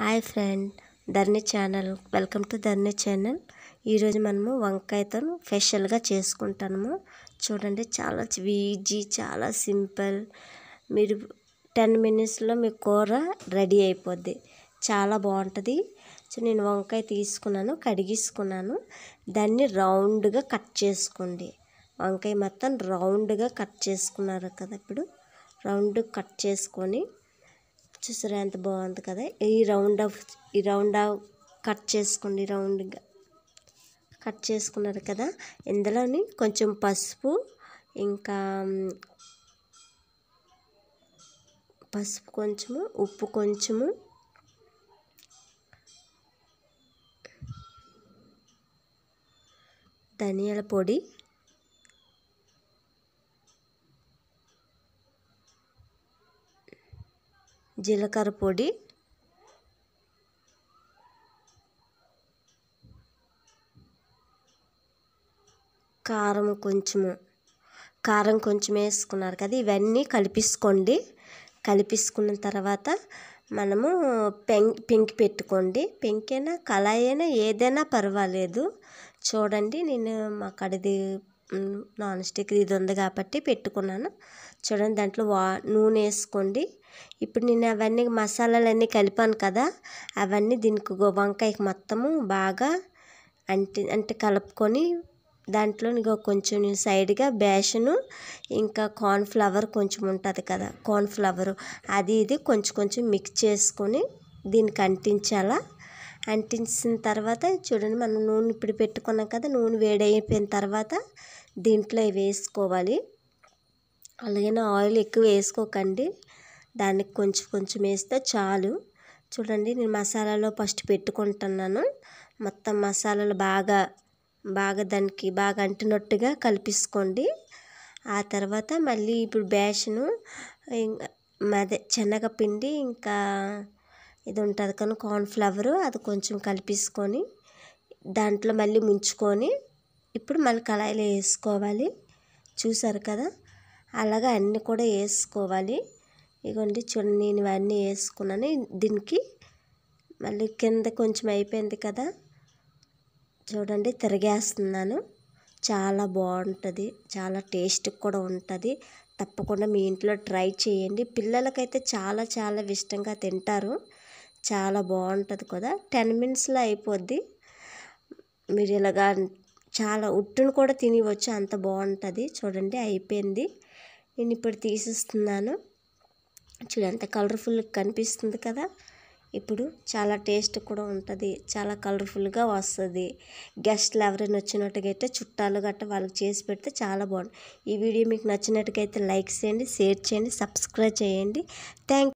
hi friend Dharni channel welcome to Dharni channel ఈరోజు మనము వంకాయతో ఫెషల్గా చేసుకుంటాము చూడండి చాలా ఈజీ చాలా సింపుల్ మీరు టెన్ మినిట్స్లో మీ కూర రెడీ అయిపోద్ది చాలా బాగుంటుంది సో నేను వంకాయ తీసుకున్నాను కడిగిసుకున్నాను దాన్ని రౌండ్గా కట్ చేసుకోండి వంకాయ మొత్తం రౌండ్గా కట్ చేసుకున్నారు కదా ఇప్పుడు రౌండ్ కట్ చేసుకొని చూసారా ఎంత బాగుంది కదా ఈ రౌండ్ ఆఫ్ ఈ రౌండ్ ఆఫ్ కట్ చేసుకోండి రౌండ్గా కట్ చేసుకున్నారు కదా ఇందులోని కొంచెం పసుపు ఇంకా పసుపు కొంచెము ఉప్పు కొంచెము ధనియాల పొడి జీలకర్ర పొడి కారం కొంచెము కారం కొంచెం వేసుకున్నారు కదా ఇవన్నీ కలిపిసుకోండి కలిపిసుకున్న తర్వాత మనము పెం పెంకి పెట్టుకోండి పెంకైనా కళాయి అయినా ఏదైనా పర్వాలేదు చూడండి నేను మా కడిది నాన్ స్టిక్ ఇది ఉంది కాబట్టి పెట్టుకున్నాను చూడండి దాంట్లో వా నూనె వేసుకోండి ఇప్పుడు నేను అవన్నీ మసాలాలన్నీ కలిపాను కదా అవన్నీ దీనికి వంకాయకి మొత్తము బాగా అంటే అంటే కలుపుకొని దాంట్లో ఇక కొంచెం సైడ్గా బేషను ఇంకా కార్న్ఫ్లవర్ కొంచెం ఉంటుంది కదా కార్న్ఫ్లవరు అది ఇది కొంచెం కొంచెం మిక్స్ చేసుకొని దీనికి అంటించాలా అంటించిన తర్వాత చూడండి మనం నూనె ఇప్పుడు పెట్టుకున్నాం కదా నూనె వేడైపోయిన తర్వాత దీంట్లో వేసుకోవాలి అలాగే ఆయిల్ ఎక్కువ వేసుకోకండి దానికి కొంచెం కొంచెం వేస్తే చాలు చూడండి నేను మసాలాలో ఫస్ట్ పెట్టుకుంటున్నాను మొత్తం మసాలాలు బాగా బాగా దానికి బాగా అంటినట్టుగా కలిపిసుకోండి ఆ తర్వాత మళ్ళీ ఇప్పుడు బేషను అదే శనగపిండి ఇంకా ఇది ఉంటుంది కానీ కార్న్ఫ్లవరు అది కొంచెం కలిపేసుకొని దాంట్లో మళ్ళీ ముంచుకొని ఇప్పుడు మళ్ళీ కళాయిలో వేసుకోవాలి చూసారు కదా అలాగా అన్నీ కూడా వేసుకోవాలి ఇగోండి చూడండి నేను ఇవన్నీ వేసుకున్నాను దీనికి మళ్ళీ కింద కొంచెం అయిపోయింది కదా చూడండి తిరిగేస్తున్నాను చాలా బాగుంటుంది చాలా టేస్ట్ కూడా ఉంటుంది తప్పకుండా మీ ఇంట్లో ట్రై చేయండి పిల్లలకైతే చాలా చాలా ఇష్టంగా తింటారు చాలా బాగుంటుంది కదా టెన్ మినిట్స్లో అయిపోద్ది మీరు ఇలాగా చాలా ఉట్టును కూడా తినవచ్చు అంత బాగుంటుంది చూడండి అయిపోయింది నేను ఇప్పుడు తీసిస్తున్నాను చూడండి ఎంత కలర్ఫుల్ కనిపిస్తుంది కదా ఇప్పుడు చాలా టేస్ట్ కూడా ఉంటుంది చాలా కలర్ఫుల్గా వస్తుంది గెస్ట్లు ఎవరైనా వచ్చినట్టుగా చుట్టాలు గట్ట వాళ్ళకి చేసి పెడితే చాలా బాగుంటుంది ఈ వీడియో మీకు నచ్చినట్టుగా లైక్ చేయండి షేర్ చేయండి సబ్స్క్రైబ్ చేయండి థ్యాంక్